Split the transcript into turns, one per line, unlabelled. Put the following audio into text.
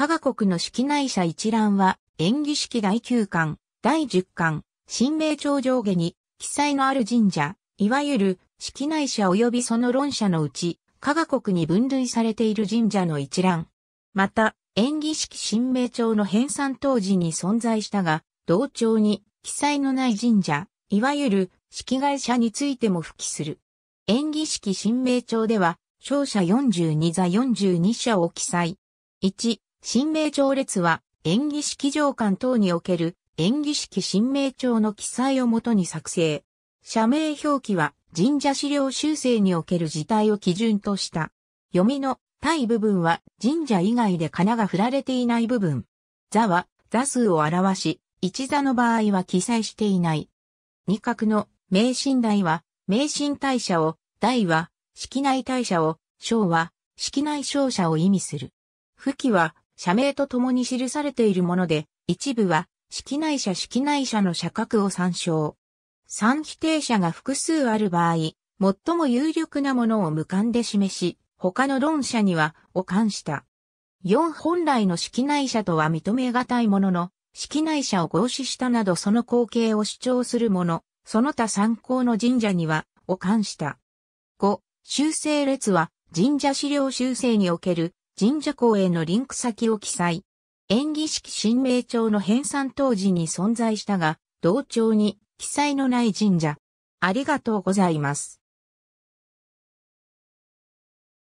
加賀国の式内社一覧は、演技式第9巻、第10巻、新名帳上下に、記載のある神社、いわゆる、式内社及びその論者のうち、加賀国に分類されている神社の一覧。また、演技式新名帳の編纂当時に存在したが、同帳に記載のない神社、いわゆる式外社についても付記する。演技式新名帳では、勝者42座42社を記載。1、新名帳列は、演技式上巻等における演技式新名帳の記載をもとに作成。社名表記は神社資料修正における事態を基準とした。読みの対部分は神社以外で仮名が振られていない部分。座は座数を表し、一座の場合は記載していない。二角の名神代は名神大社を、大は式内大社を、章は式内小社を意味する。不記は社名と共に記されているもので、一部は、式内社式内社の社格を参照。三否定者が複数ある場合、最も有力なものを無観で示し、他の論者には、を冠した。四本来の式内者とは認めがたいものの、式内者を合祀したなどその光景を主張する者、その他参考の神社には、を冠した。五、修正列は、神社資料修正における神社校へのリンク先を記載。演技式新名帳の編纂当時に存在したが、同調に記載のない神社。ありがとうございま
す。